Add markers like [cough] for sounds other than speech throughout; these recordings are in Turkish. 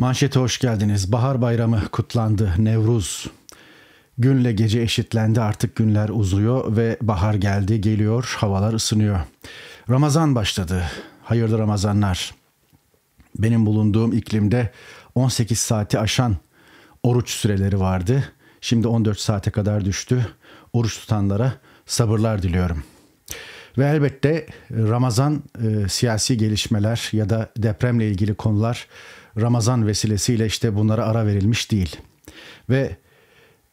Manşete hoş geldiniz. Bahar bayramı kutlandı. Nevruz. Günle gece eşitlendi artık günler uzuyor ve bahar geldi geliyor havalar ısınıyor. Ramazan başladı. Hayırlı Ramazanlar. Benim bulunduğum iklimde 18 saati aşan oruç süreleri vardı. Şimdi 14 saate kadar düştü. Oruç tutanlara sabırlar diliyorum. Ve elbette Ramazan e, siyasi gelişmeler ya da depremle ilgili konular Ramazan vesilesiyle işte bunlara ara verilmiş değil. Ve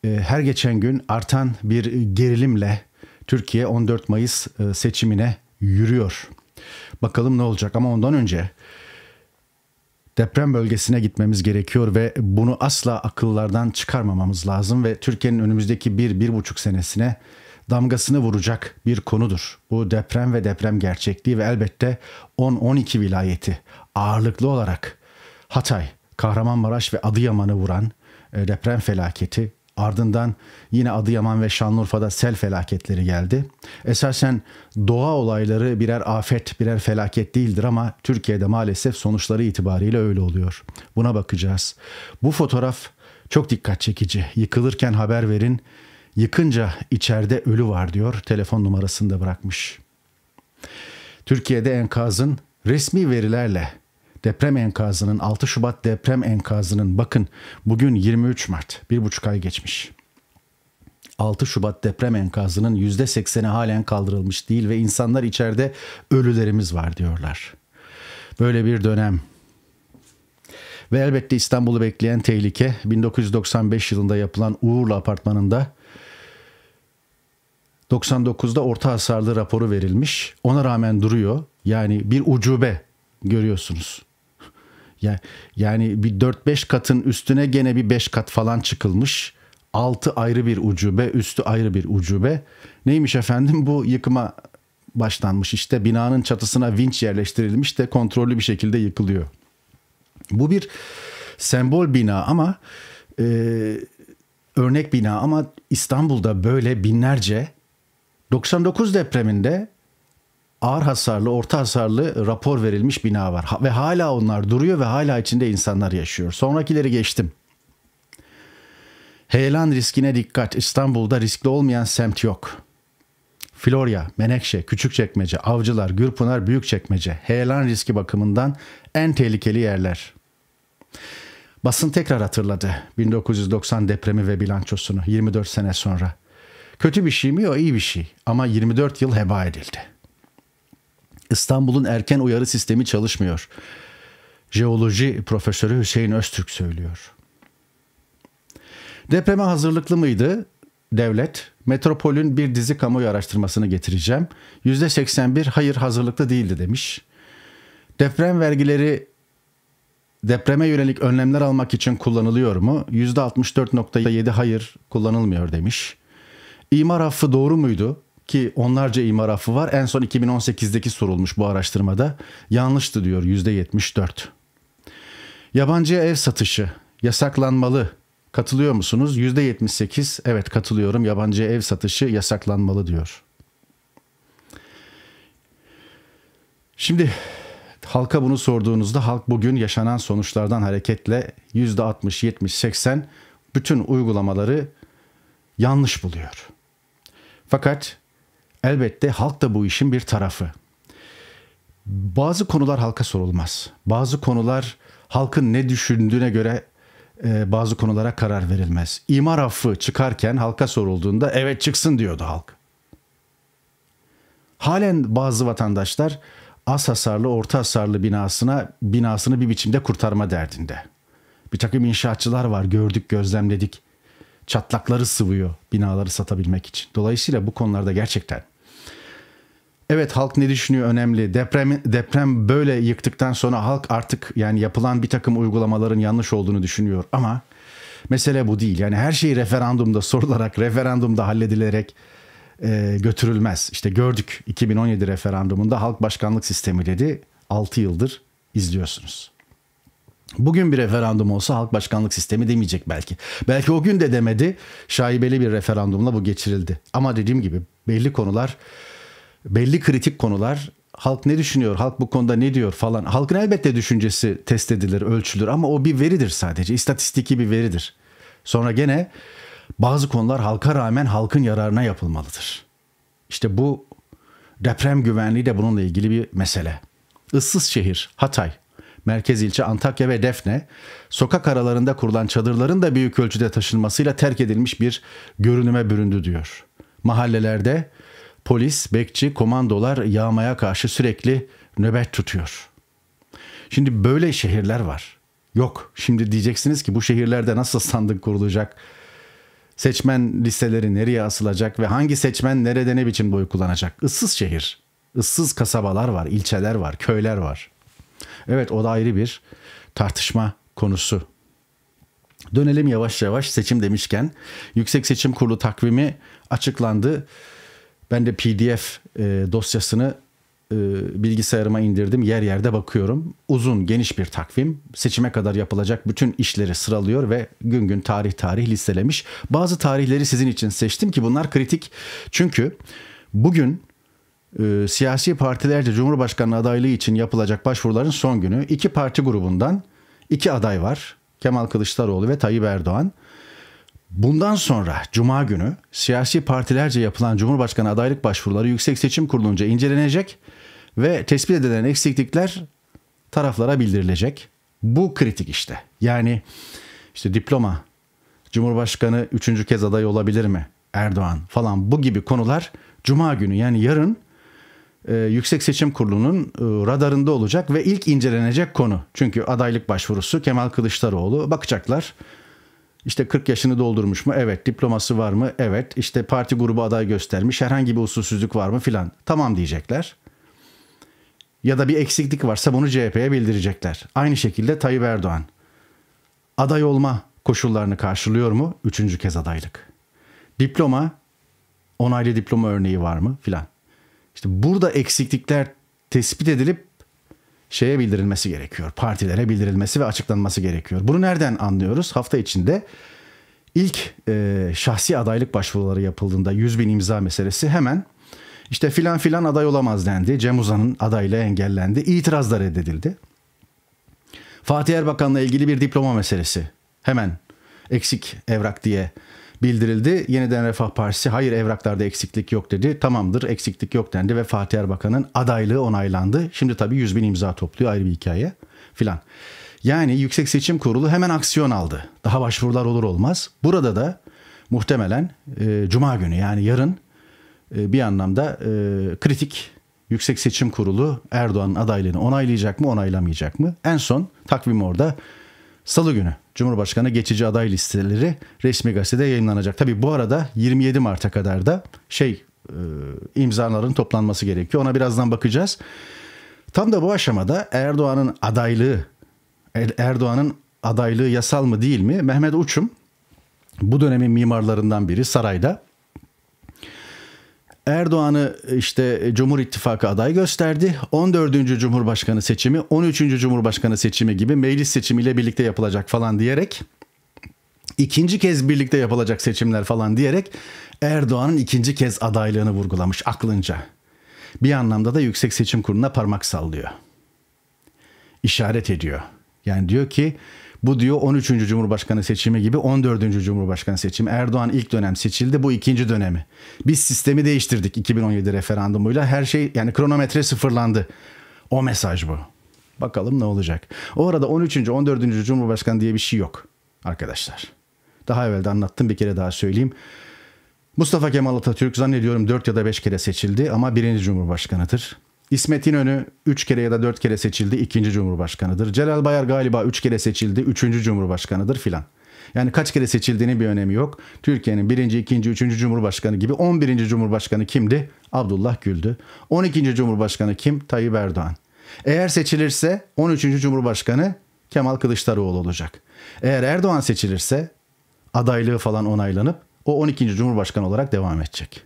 e, her geçen gün artan bir gerilimle Türkiye 14 Mayıs e, seçimine yürüyor. Bakalım ne olacak ama ondan önce deprem bölgesine gitmemiz gerekiyor ve bunu asla akıllardan çıkarmamamız lazım ve Türkiye'nin önümüzdeki bir, bir buçuk senesine damgasını vuracak bir konudur. Bu deprem ve deprem gerçekliği ve elbette 10-12 vilayeti ağırlıklı olarak Hatay, Kahramanmaraş ve Adıyaman'ı vuran e, deprem felaketi ardından yine Adıyaman ve Şanlıurfa'da sel felaketleri geldi. Esasen doğa olayları birer afet, birer felaket değildir ama Türkiye'de maalesef sonuçları itibariyle öyle oluyor. Buna bakacağız. Bu fotoğraf çok dikkat çekici. Yıkılırken haber verin. Yıkınca içeride ölü var diyor. Telefon numarasını da bırakmış. Türkiye'de enkazın resmi verilerle deprem enkazının 6 Şubat deprem enkazının bakın bugün 23 Mart bir buçuk ay geçmiş. 6 Şubat deprem enkazının %80'i halen kaldırılmış değil ve insanlar içeride ölülerimiz var diyorlar. Böyle bir dönem ve elbette İstanbul'u bekleyen tehlike 1995 yılında yapılan Uğurlu Apartmanı'nda 99'da orta hasarlı raporu verilmiş. Ona rağmen duruyor. Yani bir ucube görüyorsunuz. Ya, yani bir 4-5 katın üstüne gene bir 5 kat falan çıkılmış. Altı ayrı bir ucube, üstü ayrı bir ucube. Neymiş efendim bu yıkıma başlanmış işte binanın çatısına vinç yerleştirilmiş de kontrollü bir şekilde yıkılıyor. Bu bir sembol bina ama e, örnek bina ama İstanbul'da böyle binlerce 99 depreminde ağır hasarlı, orta hasarlı rapor verilmiş bina var. Ve hala onlar duruyor ve hala içinde insanlar yaşıyor. Sonrakileri geçtim. Heyelan riskine dikkat. İstanbul'da riskli olmayan semt yok. Florya, Menekşe, Küçükçekmece, Avcılar, Gürpınar, Büyükçekmece heyelan riski bakımından en tehlikeli yerler. Basın tekrar hatırladı 1990 depremi ve bilançosunu 24 sene sonra. Kötü bir şey mi o iyi bir şey ama 24 yıl heba edildi.'' İstanbul'un erken uyarı sistemi çalışmıyor. Jeoloji profesörü Hüseyin Öztürk söylüyor. Depreme hazırlıklı mıydı? Devlet, metropolün bir dizi kamuoyu araştırmasını getireceğim. %81 hayır hazırlıklı değildi demiş. Deprem vergileri depreme yönelik önlemler almak için kullanılıyor mu? %64.7 hayır kullanılmıyor demiş. İmar affı doğru muydu? ki onlarca imar affı var. En son 2018'deki sorulmuş bu araştırmada. Yanlıştı diyor %74. Yabancıya ev satışı yasaklanmalı. Katılıyor musunuz? %78 evet katılıyorum. Yabancıya ev satışı yasaklanmalı diyor. Şimdi halka bunu sorduğunuzda halk bugün yaşanan sonuçlardan hareketle %60, 70, 80 bütün uygulamaları yanlış buluyor. Fakat Elbette halk da bu işin bir tarafı. Bazı konular halka sorulmaz. Bazı konular halkın ne düşündüğüne göre e, bazı konulara karar verilmez. İmar affı çıkarken halka sorulduğunda evet çıksın diyordu halk. Halen bazı vatandaşlar az hasarlı, orta hasarlı binasına binasını bir biçimde kurtarma derdinde. Bir takım inşaatçılar var gördük, gözlemledik çatlakları sıvıyor binaları satabilmek için. Dolayısıyla bu konularda gerçekten Evet halk ne düşünüyor önemli. Deprem deprem böyle yıktıktan sonra halk artık yani yapılan bir takım uygulamaların yanlış olduğunu düşünüyor ama mesele bu değil. Yani her şey referandumda sorularak, referandumda halledilerek e, götürülmez. İşte gördük 2017 referandumunda halk başkanlık sistemi dedi. 6 yıldır izliyorsunuz. Bugün bir referandum olsa halk başkanlık sistemi demeyecek belki. Belki o gün de demedi. Şaibeli bir referandumla bu geçirildi. Ama dediğim gibi belli konular, belli kritik konular halk ne düşünüyor, halk bu konuda ne diyor falan. Halkın elbette düşüncesi test edilir, ölçülür ama o bir veridir sadece. İstatistiki bir veridir. Sonra gene bazı konular halka rağmen halkın yararına yapılmalıdır. İşte bu deprem güvenliği de bununla ilgili bir mesele. Issız şehir Hatay merkez ilçe Antakya ve Defne, sokak aralarında kurulan çadırların da büyük ölçüde taşınmasıyla terk edilmiş bir görünüme büründü diyor. Mahallelerde polis, bekçi, komandolar yağmaya karşı sürekli nöbet tutuyor. Şimdi böyle şehirler var. Yok şimdi diyeceksiniz ki bu şehirlerde nasıl sandık kurulacak? Seçmen listeleri nereye asılacak ve hangi seçmen nerede ne biçimde oy kullanacak? Issız şehir, ıssız kasabalar var, ilçeler var, köyler var. Evet o da ayrı bir tartışma konusu. Dönelim yavaş yavaş seçim demişken Yüksek Seçim Kurulu takvimi açıklandı. Ben de PDF e, dosyasını e, bilgisayarıma indirdim. Yer yerde bakıyorum. Uzun, geniş bir takvim. Seçime kadar yapılacak bütün işleri sıralıyor ve gün gün tarih tarih listelemiş. Bazı tarihleri sizin için seçtim ki bunlar kritik. Çünkü bugün e, siyasi partilerce Cumhurbaşkanı adaylığı için yapılacak başvuruların son günü. İki parti grubundan iki aday var. Kemal Kılıçdaroğlu ve Tayyip Erdoğan. Bundan sonra Cuma günü siyasi partilerce yapılan Cumhurbaşkanı adaylık başvuruları Yüksek Seçim Kurulu'nca incelenecek ve tespit edilen eksiklikler taraflara bildirilecek. Bu kritik işte. Yani işte diploma, Cumhurbaşkanı üçüncü kez aday olabilir mi? Erdoğan falan bu gibi konular Cuma günü yani yarın e, Yüksek Seçim Kurulu'nun e, radarında olacak ve ilk incelenecek konu. Çünkü adaylık başvurusu Kemal Kılıçdaroğlu bakacaklar. İşte 40 yaşını doldurmuş mu? Evet. Diploması var mı? Evet. İşte parti grubu aday göstermiş. Herhangi bir usulsüzlük var mı? Filan. Tamam diyecekler. Ya da bir eksiklik varsa bunu CHP'ye bildirecekler. Aynı şekilde Tayyip Erdoğan. Aday olma koşullarını karşılıyor mu? Üçüncü kez adaylık. Diploma, onaylı diploma örneği var mı? Filan. İşte burada eksiklikler tespit edilip şeye bildirilmesi gerekiyor. Partilere bildirilmesi ve açıklanması gerekiyor. Bunu nereden anlıyoruz? Hafta içinde ilk e, şahsi adaylık başvuruları yapıldığında 100 bin imza meselesi hemen işte filan filan aday olamaz dendi. Cem Uzan'ın adaylığı engellendi. İtirazlar reddedildi. Fatih Erbakan'la ilgili bir diploma meselesi hemen eksik evrak diye bildirildi. Yeniden Refah Partisi hayır evraklarda eksiklik yok dedi. Tamamdır eksiklik yok dendi ve Fatih Erbakan'ın adaylığı onaylandı. Şimdi tabii 100 bin imza topluyor ayrı bir hikaye filan. Yani Yüksek Seçim Kurulu hemen aksiyon aldı. Daha başvurular olur olmaz. Burada da muhtemelen e, Cuma günü yani yarın e, bir anlamda e, kritik Yüksek Seçim Kurulu Erdoğan'ın adaylığını onaylayacak mı onaylamayacak mı? En son takvim orada salı günü Cumhurbaşkanı geçici aday listeleri resmi gazetede yayınlanacak. Tabi bu arada 27 Mart'a kadar da şey e, imzaların toplanması gerekiyor. Ona birazdan bakacağız. Tam da bu aşamada Erdoğan'ın adaylığı er-, Erdoğan'ın adaylığı yasal mı değil mi? Mehmet Uçum bu dönemin mimarlarından biri sarayda Erdoğan'ı e, işte e, Cumhur İttifakı aday gösterdi. 14. Cumhurbaşkanı seçimi, 13. Cumhurbaşkanı seçimi gibi meclis seçimiyle birlikte yapılacak falan diyerek ikinci kez birlikte yapılacak seçimler falan diyerek Erdoğan'ın ikinci kez adaylığını vurgulamış aklınca. Bir anlamda da Yüksek Seçim Kurulu'na parmak sallıyor. İşaret ediyor. Yani diyor ki bu diyor 13. Cumhurbaşkanı seçimi gibi 14. Cumhurbaşkanı seçimi. Erdoğan ilk dönem seçildi bu ikinci dönemi. Biz sistemi değiştirdik 2017 referandumuyla. Her şey yani kronometre sıfırlandı. O mesaj bu. Bakalım ne olacak. O arada 13. 14. Cumhurbaşkanı diye bir şey yok arkadaşlar. Daha evvel de anlattım bir kere daha söyleyeyim. Mustafa Kemal Atatürk zannediyorum 4 ya da 5 kere seçildi ama birinci cumhurbaşkanıdır. İsmet İnönü 3 kere ya da 4 kere seçildi ikinci cumhurbaşkanıdır. Celal Bayar galiba 3 kere seçildi üçüncü cumhurbaşkanıdır filan. Yani kaç kere seçildiğinin bir önemi yok. Türkiye'nin birinci, ikinci, üçüncü cumhurbaşkanı gibi 11. cumhurbaşkanı kimdi? Abdullah Gül'dü. 12. cumhurbaşkanı kim? Tayyip Erdoğan. Eğer seçilirse 13. cumhurbaşkanı Kemal Kılıçdaroğlu olacak. Eğer Erdoğan seçilirse adaylığı falan onaylanıp o 12. cumhurbaşkanı olarak devam edecek.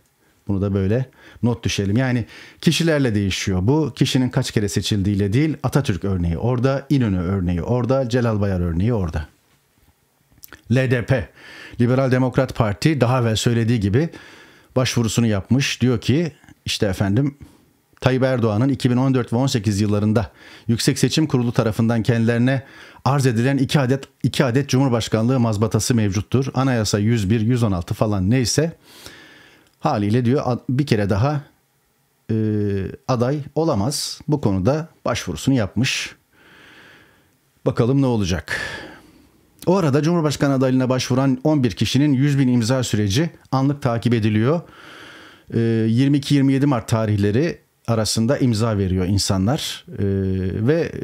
Bunu da böyle not düşelim. Yani kişilerle değişiyor. Bu kişinin kaç kere seçildiğiyle değil Atatürk örneği orada, İnönü örneği orada, Celal Bayar örneği orada. LDP, Liberal Demokrat Parti daha evvel söylediği gibi başvurusunu yapmış. Diyor ki işte efendim Tayyip Erdoğan'ın 2014 ve 18 yıllarında Yüksek Seçim Kurulu tarafından kendilerine arz edilen 2 adet 2 adet Cumhurbaşkanlığı mazbatası mevcuttur. Anayasa 101, 116 falan neyse haliyle diyor bir kere daha e, aday olamaz. Bu konuda başvurusunu yapmış. Bakalım ne olacak. O arada Cumhurbaşkanı adaylığına başvuran 11 kişinin 100 bin imza süreci anlık takip ediliyor. E, 22-27 Mart tarihleri arasında imza veriyor insanlar e, ve e,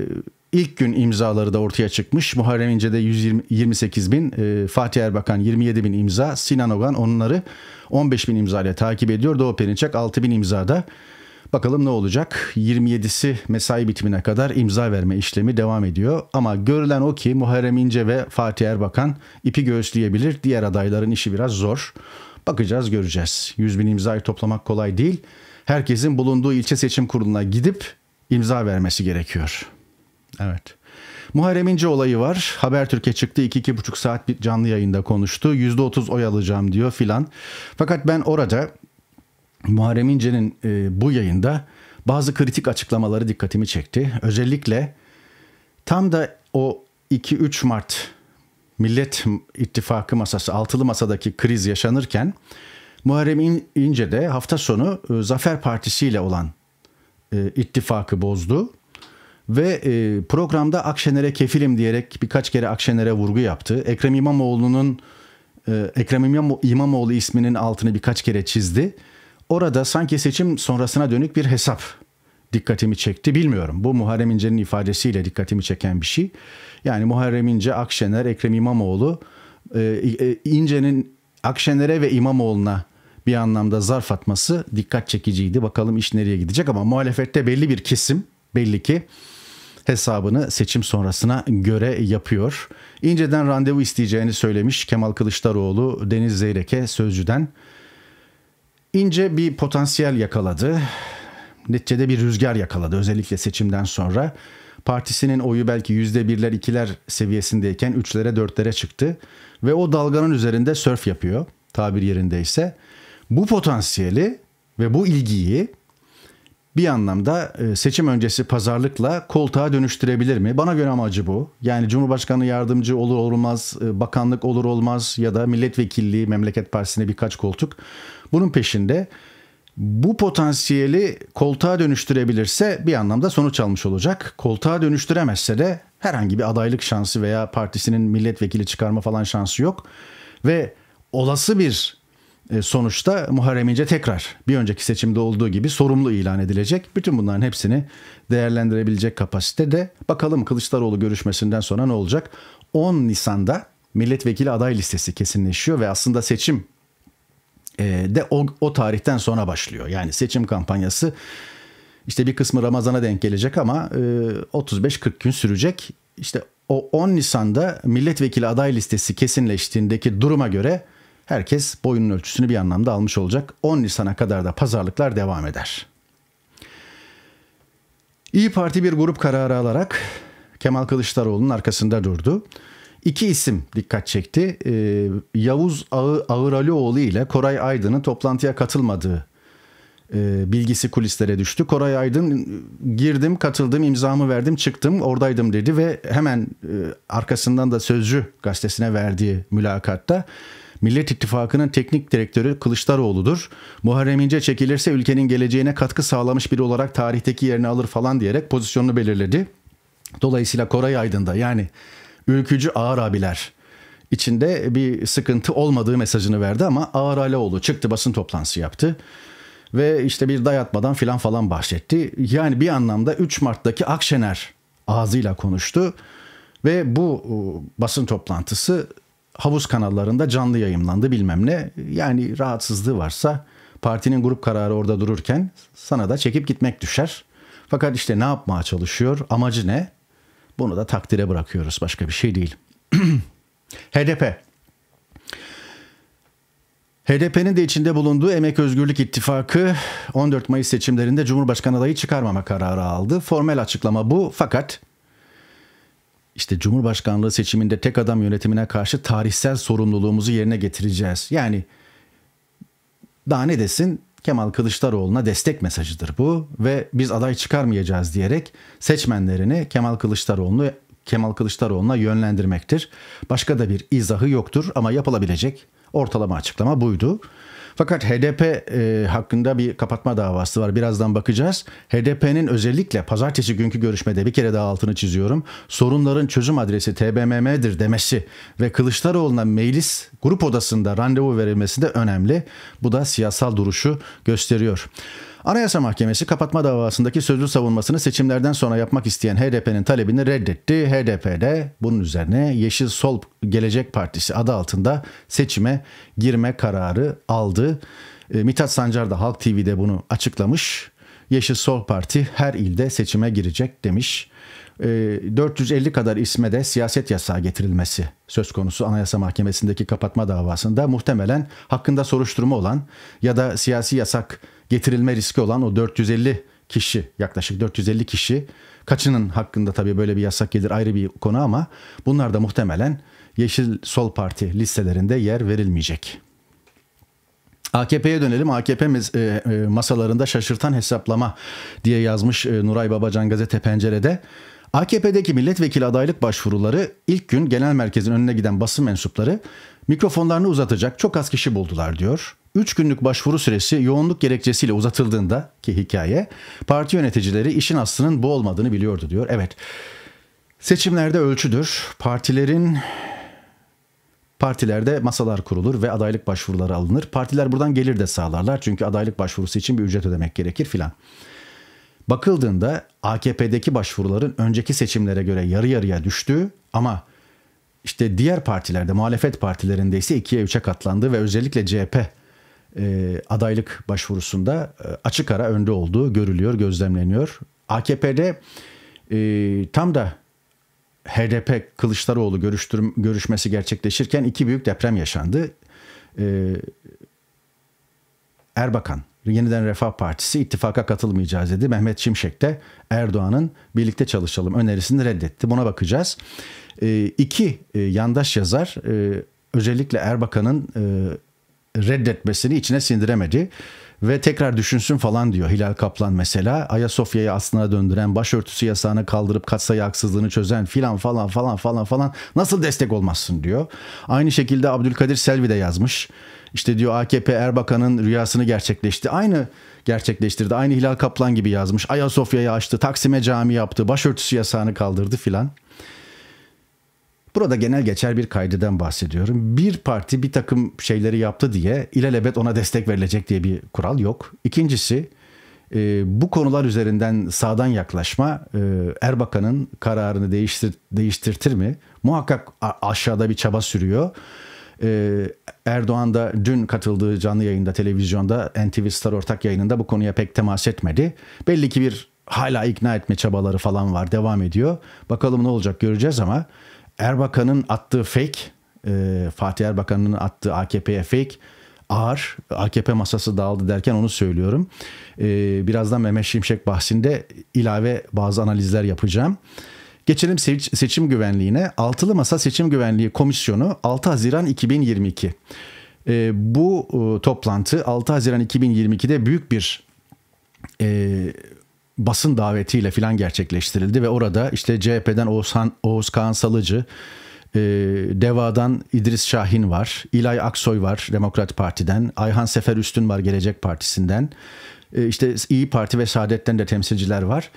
ilk gün imzaları da ortaya çıkmış. Muharrem İnce'de 128 bin, e, Fatih Erbakan 27 bin imza, Sinan Ogan onları 15 bin imzayla takip ediyor. Doğu Perinçek 6 bin imzada. Bakalım ne olacak? 27'si mesai bitimine kadar imza verme işlemi devam ediyor. Ama görülen o ki Muharrem İnce ve Fatih Erbakan ipi göğüsleyebilir. Diğer adayların işi biraz zor. Bakacağız göreceğiz. 100 bin imzayı toplamak kolay değil. Herkesin bulunduğu ilçe seçim kuruluna gidip imza vermesi gerekiyor. Evet. Muharrem İnce olayı var. Habertürk'e çıktı. 2-2,5 saat bir canlı yayında konuştu. %30 oy alacağım diyor filan. Fakat ben orada Muharrem İnce'nin e, bu yayında bazı kritik açıklamaları dikkatimi çekti. Özellikle tam da o 2-3 Mart Millet İttifakı masası, altılı masadaki kriz yaşanırken Muharrem İnce de hafta sonu e, Zafer Partisi ile olan e, ittifakı bozdu ve e, programda Akşener'e kefilim diyerek birkaç kere Akşener'e vurgu yaptı. Ekrem İmamoğlu'nun e, Ekrem İmamoğlu isminin altını birkaç kere çizdi. Orada sanki seçim sonrasına dönük bir hesap dikkatimi çekti bilmiyorum. Bu Muharrem İnce'nin ifadesiyle dikkatimi çeken bir şey. Yani Muharrem İnce, Akşener, Ekrem İmamoğlu e, e, İnce'nin Akşener'e ve İmamoğlu'na bir anlamda zarf atması dikkat çekiciydi. Bakalım iş nereye gidecek ama muhalefette belli bir kesim belli ki hesabını seçim sonrasına göre yapıyor. İnceden randevu isteyeceğini söylemiş Kemal Kılıçdaroğlu Deniz Zeyreke Sözcü'den. İnce bir potansiyel yakaladı. Neticede bir rüzgar yakaladı özellikle seçimden sonra. Partisinin oyu belki yüzde birler ikiler seviyesindeyken üçlere dörtlere çıktı. Ve o dalganın üzerinde sörf yapıyor tabir yerindeyse. Bu potansiyeli ve bu ilgiyi bir anlamda e, seçim öncesi pazarlıkla koltuğa dönüştürebilir mi? Bana göre amacı bu. Yani Cumhurbaşkanı yardımcı olur olmaz, e, bakanlık olur olmaz ya da milletvekilliği memleket partisine birkaç koltuk. Bunun peşinde bu potansiyeli koltuğa dönüştürebilirse bir anlamda sonuç almış olacak. Koltuğa dönüştüremezse de herhangi bir adaylık şansı veya partisinin milletvekili çıkarma falan şansı yok. Ve olası bir e, sonuçta Muharrem İnce tekrar bir önceki seçimde olduğu gibi sorumlu ilan edilecek. Bütün bunların hepsini değerlendirebilecek kapasite de bakalım Kılıçdaroğlu görüşmesinden sonra ne olacak? 10 Nisan'da milletvekili aday listesi kesinleşiyor ve aslında seçim e, de o, o tarihten sonra başlıyor. Yani seçim kampanyası işte bir kısmı Ramazan'a denk gelecek ama 35-40 e, gün sürecek. İşte o 10 Nisan'da milletvekili aday listesi kesinleştiğindeki duruma göre herkes boyunun ölçüsünü bir anlamda almış olacak. 10 Nisan'a kadar da pazarlıklar devam eder. İyi Parti bir grup kararı alarak Kemal Kılıçdaroğlu'nun arkasında durdu. İki isim dikkat çekti. Ee, Yavuz Ağı, Ağıralioğlu ile Koray Aydın'ın toplantıya katılmadığı e, bilgisi kulislere düştü. Koray Aydın girdim, katıldım, imzamı verdim, çıktım, oradaydım dedi ve hemen e, arkasından da Sözcü gazetesine verdiği mülakatta Millet İttifakı'nın teknik direktörü Kılıçdaroğlu'dur. Muharrem İnce çekilirse ülkenin geleceğine katkı sağlamış biri olarak tarihteki yerini alır falan diyerek pozisyonunu belirledi. Dolayısıyla Koray Aydın'da yani ülkücü ağır abiler içinde bir sıkıntı olmadığı mesajını verdi ama Ağar Alaoğlu çıktı basın toplantısı yaptı. Ve işte bir dayatmadan filan falan bahsetti. Yani bir anlamda 3 Mart'taki Akşener ağzıyla konuştu. Ve bu basın toplantısı havuz kanallarında canlı yayımlandı bilmem ne. Yani rahatsızlığı varsa partinin grup kararı orada dururken sana da çekip gitmek düşer. Fakat işte ne yapmaya çalışıyor, amacı ne? Bunu da takdire bırakıyoruz. Başka bir şey değil. HDP. [clears throat] HDP'nin de içinde bulunduğu Emek Özgürlük İttifakı 14 Mayıs seçimlerinde Cumhurbaşkanı adayı çıkarmama kararı aldı. Formel açıklama bu fakat işte Cumhurbaşkanlığı seçiminde tek adam yönetimine karşı tarihsel sorumluluğumuzu yerine getireceğiz. Yani daha ne desin Kemal Kılıçdaroğlu'na destek mesajıdır bu ve biz aday çıkarmayacağız diyerek seçmenlerini Kemal Kılıçdaroğlu Kemal Kılıçdaroğlu'na yönlendirmektir. Başka da bir izahı yoktur ama yapılabilecek ortalama açıklama buydu. Fakat HDP e, hakkında bir kapatma davası var. Birazdan bakacağız. HDP'nin özellikle pazartesi günkü görüşmede bir kere daha altını çiziyorum. Sorunların çözüm adresi TBMM'dir demesi ve Kılıçdaroğlu'na meclis grup odasında randevu verilmesi de önemli. Bu da siyasal duruşu gösteriyor. Anayasa Mahkemesi kapatma davasındaki sözlü savunmasını seçimlerden sonra yapmak isteyen HDP'nin talebini reddetti. HDP de bunun üzerine Yeşil Sol Gelecek Partisi adı altında seçime girme kararı aldı. E, Mithat Sancar da Halk TV'de bunu açıklamış. Yeşil Sol Parti her ilde seçime girecek demiş. 450 e, kadar isme de siyaset yasağı getirilmesi söz konusu Anayasa Mahkemesi'ndeki kapatma davasında muhtemelen hakkında soruşturma olan ya da siyasi yasak getirilme riski olan o 450 kişi yaklaşık 450 kişi kaçının hakkında tabii böyle bir yasak gelir ayrı bir konu ama bunlar da muhtemelen Yeşil Sol Parti listelerinde yer verilmeyecek. AKP'ye dönelim. AKP e, e, masalarında şaşırtan hesaplama diye yazmış e, Nuray Babacan gazete pencerede. AKP'deki milletvekili adaylık başvuruları ilk gün genel merkezin önüne giden basın mensupları mikrofonlarını uzatacak çok az kişi buldular diyor. 3 günlük başvuru süresi yoğunluk gerekçesiyle uzatıldığında ki hikaye parti yöneticileri işin aslının bu olmadığını biliyordu diyor. Evet seçimlerde ölçüdür. Partilerin Partilerde masalar kurulur ve adaylık başvuruları alınır. Partiler buradan gelir de sağlarlar çünkü adaylık başvurusu için bir ücret ödemek gerekir filan. Bakıldığında AKP'deki başvuruların önceki seçimlere göre yarı yarıya düştüğü ama işte diğer partilerde muhalefet partilerinde ise ikiye üçe katlandığı ve özellikle CHP e, adaylık başvurusunda e, açık ara önde olduğu görülüyor, gözlemleniyor. AKP'de e, tam da HDP Kılıçdaroğlu görüştürüm, görüşmesi gerçekleşirken iki büyük deprem yaşandı. Erbakan yeniden Refah Partisi ittifaka katılmayacağız dedi. Mehmet Şimşek de Erdoğan'ın birlikte çalışalım önerisini reddetti. Buna bakacağız. İki yandaş yazar özellikle Erbakan'ın reddetmesini içine sindiremedi ve tekrar düşünsün falan diyor Hilal Kaplan mesela. Ayasofya'yı aslına döndüren, başörtüsü yasağını kaldırıp katsayı haksızlığını çözen filan falan falan falan falan nasıl destek olmazsın diyor. Aynı şekilde Abdülkadir Selvi de yazmış. İşte diyor AKP Erbakan'ın rüyasını gerçekleşti. Aynı gerçekleştirdi. Aynı Hilal Kaplan gibi yazmış. Ayasofya'yı açtı, Taksim'e cami yaptı, başörtüsü yasağını kaldırdı filan. Burada genel geçer bir kaydeden bahsediyorum. Bir parti bir takım şeyleri yaptı diye ilelebet ona destek verilecek diye bir kural yok. İkincisi e, bu konular üzerinden sağdan yaklaşma e, Erbakan'ın kararını değiştir, değiştirtir mi? Muhakkak aşağıda bir çaba sürüyor. E, Erdoğan da dün katıldığı canlı yayında televizyonda NTV Star ortak yayınında bu konuya pek temas etmedi. Belli ki bir hala ikna etme çabaları falan var devam ediyor. Bakalım ne olacak göreceğiz ama Erbakan'ın attığı fake, e, Fatih Erbakan'ın attığı AKP'ye fake ağır. AKP masası dağıldı derken onu söylüyorum. E, birazdan Mehmet Şimşek bahsinde ilave bazı analizler yapacağım. Geçelim seçim güvenliğine. Altılı Masa Seçim Güvenliği Komisyonu 6 Haziran 2022. E, bu e, toplantı 6 Haziran 2022'de büyük bir e, basın davetiyle filan gerçekleştirildi ve orada işte CHP'den Oğuzhan, Oğuz Kağan Salıcı, e, DEVA'dan İdris Şahin var, İlay Aksoy var Demokrat Parti'den, Ayhan Sefer Üstün var Gelecek Partisi'nden, e, işte İyi Parti ve Saadet'ten de temsilciler var.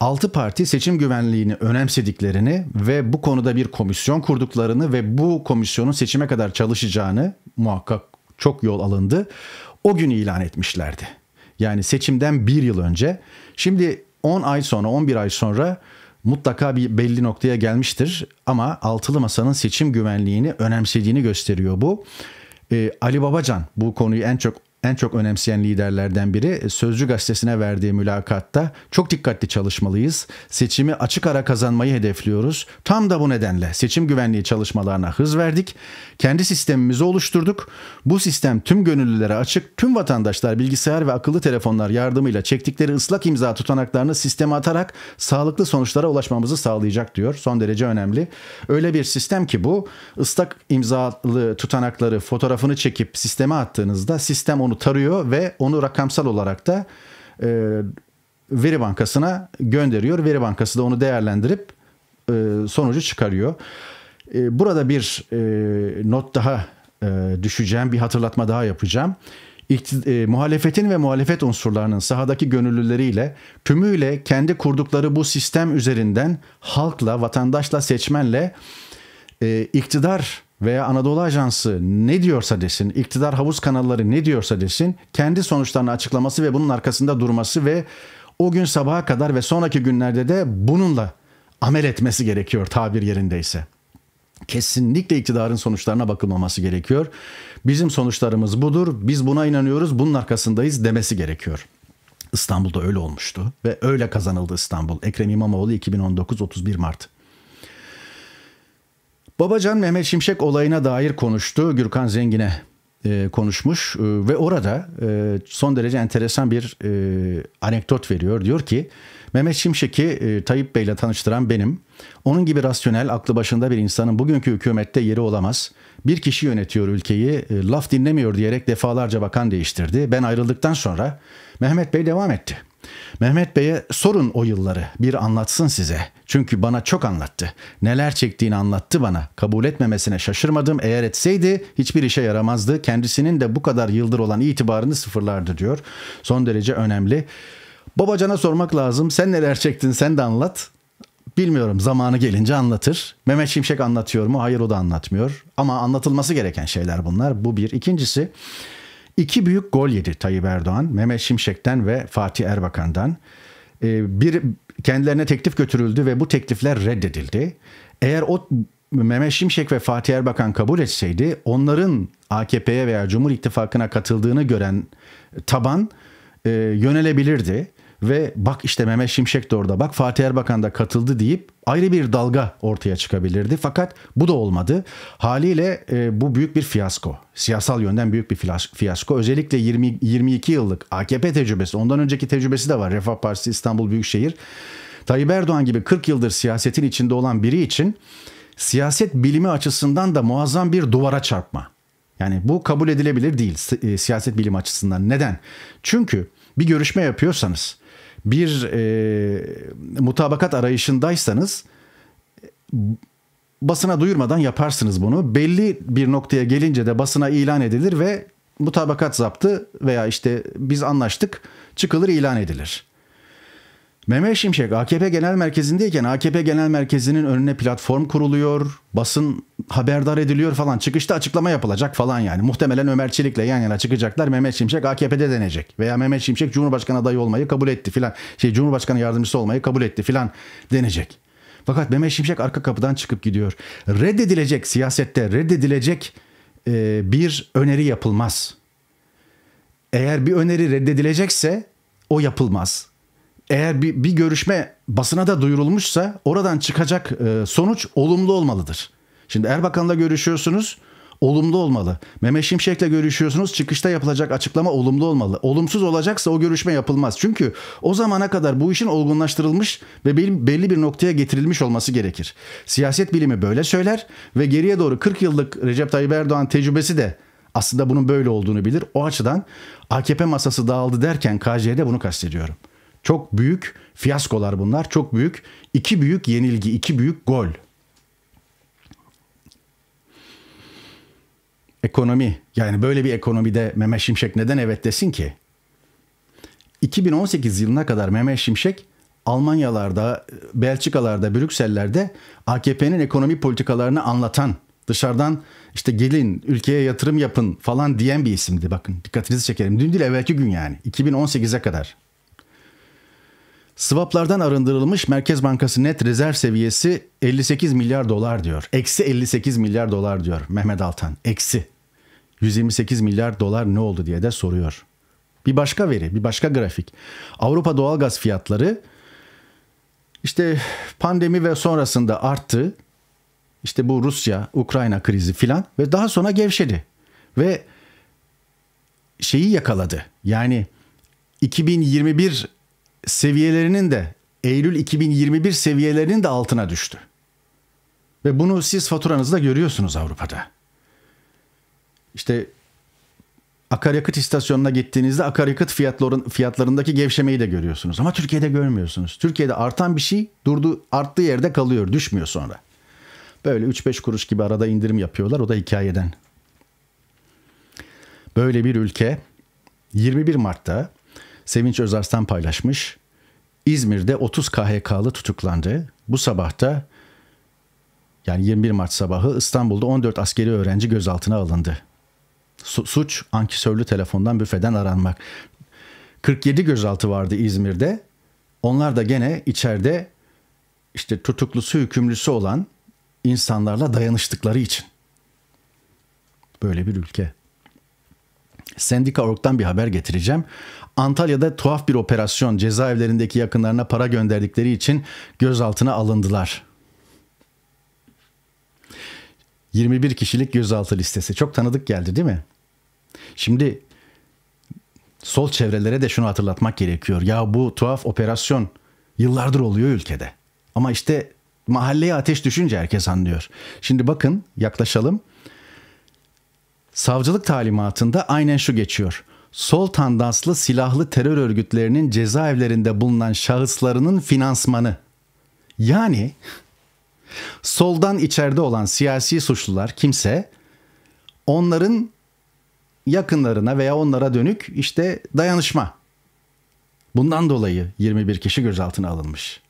Altı parti seçim güvenliğini önemsediklerini ve bu konuda bir komisyon kurduklarını ve bu komisyonun seçime kadar çalışacağını muhakkak çok yol alındı. O gün ilan etmişlerdi. Yani seçimden bir yıl önce. Şimdi 10 ay sonra 11 ay sonra mutlaka bir belli noktaya gelmiştir. Ama altılı masanın seçim güvenliğini önemsediğini gösteriyor bu. Ee, Ali Babacan bu konuyu en çok en çok önemseyen liderlerden biri e, Sözcü gazetesine verdiği mülakatta çok dikkatli çalışmalıyız. Seçimi açık ara kazanmayı hedefliyoruz. Tam da bu nedenle seçim güvenliği çalışmalarına hız verdik. Kendi sistemimizi oluşturduk. Bu sistem tüm gönüllülere açık. Tüm vatandaşlar bilgisayar ve akıllı telefonlar yardımıyla çektikleri ıslak imza tutanaklarını sisteme atarak sağlıklı sonuçlara ulaşmamızı sağlayacak diyor. Son derece önemli. Öyle bir sistem ki bu ıslak imzalı tutanakları fotoğrafını çekip sisteme attığınızda sistem onu onu tarıyor ve onu rakamsal olarak da e, veri bankasına gönderiyor. Veri bankası da onu değerlendirip e, sonucu çıkarıyor. E, burada bir e, not daha e, düşeceğim, bir hatırlatma daha yapacağım. İktid- e, muhalefetin ve muhalefet unsurlarının sahadaki gönüllüleriyle tümüyle kendi kurdukları bu sistem üzerinden halkla, vatandaşla, seçmenle e, iktidar veya Anadolu Ajansı ne diyorsa desin, iktidar havuz kanalları ne diyorsa desin, kendi sonuçlarını açıklaması ve bunun arkasında durması ve o gün sabaha kadar ve sonraki günlerde de bununla amel etmesi gerekiyor tabir yerindeyse. Kesinlikle iktidarın sonuçlarına bakılmaması gerekiyor. Bizim sonuçlarımız budur, biz buna inanıyoruz, bunun arkasındayız demesi gerekiyor. İstanbul'da öyle olmuştu ve öyle kazanıldı İstanbul. Ekrem İmamoğlu 2019 31 Mart. Babacan Mehmet Şimşek olayına dair konuştu. Gürkan Zengin'e e, konuşmuş e, ve orada e, son derece enteresan bir e, anekdot veriyor. Diyor ki Mehmet Şimşek'i e, Tayyip Bey'le tanıştıran benim. Onun gibi rasyonel, aklı başında bir insanın bugünkü hükümette yeri olamaz. Bir kişi yönetiyor ülkeyi, e, laf dinlemiyor diyerek defalarca bakan değiştirdi. Ben ayrıldıktan sonra Mehmet Bey devam etti. Mehmet Bey'e sorun o yılları bir anlatsın size. Çünkü bana çok anlattı. Neler çektiğini anlattı bana. Kabul etmemesine şaşırmadım. Eğer etseydi hiçbir işe yaramazdı. Kendisinin de bu kadar yıldır olan itibarını sıfırlardı diyor. Son derece önemli. Babacana sormak lazım. Sen neler çektin sen de anlat. Bilmiyorum zamanı gelince anlatır. Mehmet Şimşek anlatıyor mu? Hayır o da anlatmıyor. Ama anlatılması gereken şeyler bunlar. Bu bir. İkincisi İki büyük gol yedi Tayyip Erdoğan. Mehmet Şimşek'ten ve Fatih Erbakan'dan. Ee, bir kendilerine teklif götürüldü ve bu teklifler reddedildi. Eğer o Mehmet Şimşek ve Fatih Erbakan kabul etseydi onların AKP'ye veya Cumhur İttifakı'na katıldığını gören taban e, yönelebilirdi ve bak işte Mehmet Şimşek de orada bak Fatih Erbakan da katıldı deyip ayrı bir dalga ortaya çıkabilirdi. Fakat bu da olmadı. Haliyle e, bu büyük bir fiyasko. Siyasal yönden büyük bir fiyasko. Özellikle 20 22 yıllık AKP tecrübesi, ondan önceki tecrübesi de var. Refah Partisi İstanbul Büyükşehir. Tayyip Erdoğan gibi 40 yıldır siyasetin içinde olan biri için siyaset bilimi açısından da muazzam bir duvara çarpma. Yani bu kabul edilebilir değil e, siyaset bilimi açısından. Neden? Çünkü bir görüşme yapıyorsanız bir e, mutabakat arayışındaysanız basına duyurmadan yaparsınız bunu. Belli bir noktaya gelince de basına ilan edilir ve mutabakat zaptı veya işte biz anlaştık çıkılır ilan edilir. Mehmet Şimşek AKP Genel Merkezi'ndeyken AKP Genel Merkezi'nin önüne platform kuruluyor, basın haberdar ediliyor falan. Çıkışta açıklama yapılacak falan yani. Muhtemelen Ömer Çelik'le yan yana çıkacaklar. Mehmet Şimşek AKP'de denecek veya Mehmet Şimşek Cumhurbaşkanı adayı olmayı kabul etti filan. Şey Cumhurbaşkanı yardımcısı olmayı kabul etti filan denecek. Fakat Mehmet Şimşek arka kapıdan çıkıp gidiyor. Reddedilecek siyasette reddedilecek e, bir öneri yapılmaz. Eğer bir öneri reddedilecekse o yapılmaz eğer bir, bir görüşme basına da duyurulmuşsa oradan çıkacak e, sonuç olumlu olmalıdır. Şimdi Erbakan'la görüşüyorsunuz olumlu olmalı. Mehmet Şimşek'le görüşüyorsunuz. Çıkışta yapılacak açıklama olumlu olmalı. Olumsuz olacaksa o görüşme yapılmaz. Çünkü o zamana kadar bu işin olgunlaştırılmış ve belli bir noktaya getirilmiş olması gerekir. Siyaset bilimi böyle söyler ve geriye doğru 40 yıllık Recep Tayyip Erdoğan tecrübesi de aslında bunun böyle olduğunu bilir. O açıdan AKP masası dağıldı derken KJ'de bunu kastediyorum. Çok büyük fiyaskolar bunlar. Çok büyük iki büyük yenilgi, iki büyük gol. Ekonomi. Yani böyle bir ekonomide Meme Şimşek neden evet desin ki? 2018 yılına kadar Meme Şimşek Almanyalarda, Belçikalarda, Brüksel'lerde AKP'nin ekonomi politikalarını anlatan, dışarıdan işte gelin ülkeye yatırım yapın falan diyen bir isimdi. Bakın dikkatinizi çekerim. Dün değil evvelki gün yani 2018'e kadar. Swaplardan arındırılmış Merkez Bankası net rezerv seviyesi 58 milyar dolar diyor. Eksi 58 milyar dolar diyor Mehmet Altan. Eksi. 128 milyar dolar ne oldu diye de soruyor. Bir başka veri, bir başka grafik. Avrupa doğalgaz fiyatları işte pandemi ve sonrasında arttı. İşte bu Rusya, Ukrayna krizi filan ve daha sonra gevşedi. Ve şeyi yakaladı. Yani 2021 seviyelerinin de Eylül 2021 seviyelerinin de altına düştü. Ve bunu siz faturanızda görüyorsunuz Avrupa'da. İşte akaryakıt istasyonuna gittiğinizde akaryakıt fiyatların, fiyatlarındaki gevşemeyi de görüyorsunuz. Ama Türkiye'de görmüyorsunuz. Türkiye'de artan bir şey durdu, arttığı yerde kalıyor, düşmüyor sonra. Böyle 3-5 kuruş gibi arada indirim yapıyorlar. O da hikayeden. Böyle bir ülke 21 Mart'ta Sevinç Özarslan paylaşmış. İzmir'de 30 KHK'lı tutuklandı. Bu sabahta yani 21 Mart sabahı İstanbul'da 14 askeri öğrenci gözaltına alındı. Su suç ankesörlü telefondan büfeden aranmak. 47 gözaltı vardı İzmir'de. Onlar da gene içeride işte tutuklusu hükümlüsü olan insanlarla dayanıştıkları için. Böyle bir ülke. Sendika Sendika.org'dan bir haber getireceğim. Antalya'da tuhaf bir operasyon cezaevlerindeki yakınlarına para gönderdikleri için gözaltına alındılar. 21 kişilik gözaltı listesi. Çok tanıdık geldi değil mi? Şimdi sol çevrelere de şunu hatırlatmak gerekiyor. Ya bu tuhaf operasyon yıllardır oluyor ülkede. Ama işte mahalleye ateş düşünce herkes anlıyor. Şimdi bakın yaklaşalım. Savcılık talimatında aynen şu geçiyor sol tandanslı silahlı terör örgütlerinin cezaevlerinde bulunan şahıslarının finansmanı. Yani soldan içeride olan siyasi suçlular kimse onların yakınlarına veya onlara dönük işte dayanışma. Bundan dolayı 21 kişi gözaltına alınmış.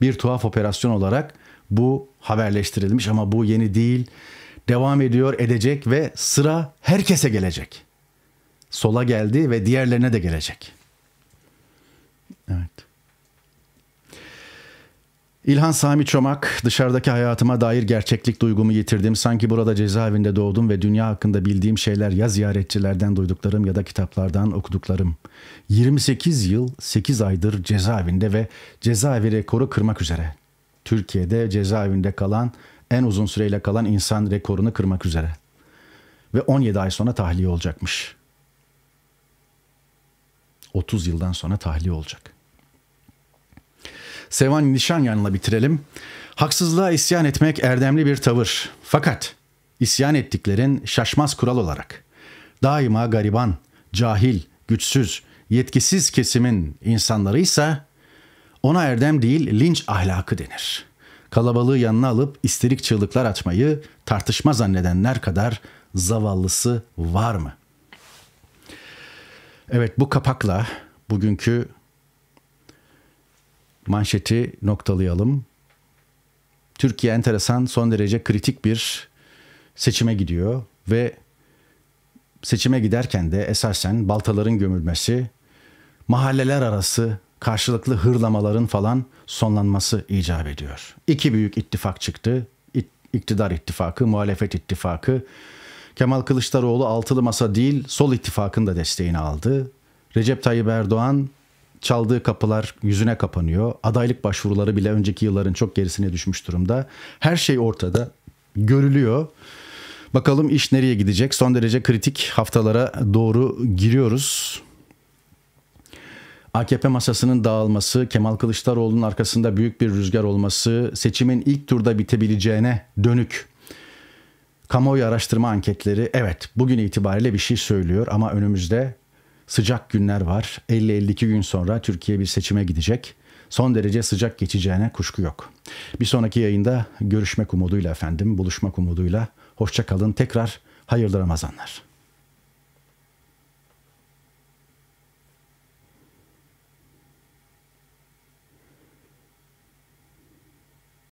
Bir tuhaf operasyon olarak bu haberleştirilmiş ama bu yeni değil. Devam ediyor, edecek ve sıra herkese gelecek sola geldi ve diğerlerine de gelecek. Evet. İlhan Sami Çomak, dışarıdaki hayatıma dair gerçeklik duygumu yitirdim. Sanki burada cezaevinde doğdum ve dünya hakkında bildiğim şeyler ya ziyaretçilerden duyduklarım ya da kitaplardan okuduklarım. 28 yıl 8 aydır cezaevinde ve cezaevi rekoru kırmak üzere. Türkiye'de cezaevinde kalan en uzun süreyle kalan insan rekorunu kırmak üzere. Ve 17 ay sonra tahliye olacakmış. 30 yıldan sonra tahliye olacak. Sevan Nişanyan'la bitirelim. Haksızlığa isyan etmek erdemli bir tavır. Fakat isyan ettiklerin şaşmaz kural olarak daima gariban, cahil, güçsüz, yetkisiz kesimin insanlarıysa ona erdem değil linç ahlakı denir. Kalabalığı yanına alıp isterik çığlıklar atmayı tartışma zannedenler kadar zavallısı var mı?'' Evet bu kapakla bugünkü manşeti noktalayalım. Türkiye enteresan son derece kritik bir seçime gidiyor ve seçime giderken de esasen baltaların gömülmesi, mahalleler arası karşılıklı hırlamaların falan sonlanması icap ediyor. İki büyük ittifak çıktı. İktidar ittifakı, muhalefet ittifakı Kemal Kılıçdaroğlu altılı masa değil sol ittifakın da desteğini aldı. Recep Tayyip Erdoğan çaldığı kapılar yüzüne kapanıyor. Adaylık başvuruları bile önceki yılların çok gerisine düşmüş durumda. Her şey ortada görülüyor. Bakalım iş nereye gidecek? Son derece kritik haftalara doğru giriyoruz. AKP masasının dağılması, Kemal Kılıçdaroğlu'nun arkasında büyük bir rüzgar olması, seçimin ilk turda bitebileceğine dönük Kamuoyu araştırma anketleri evet bugün itibariyle bir şey söylüyor ama önümüzde sıcak günler var. 50-52 gün sonra Türkiye bir seçime gidecek. Son derece sıcak geçeceğine kuşku yok. Bir sonraki yayında görüşmek umuduyla efendim, buluşmak umuduyla. hoşçakalın. Tekrar hayırlı Ramazanlar.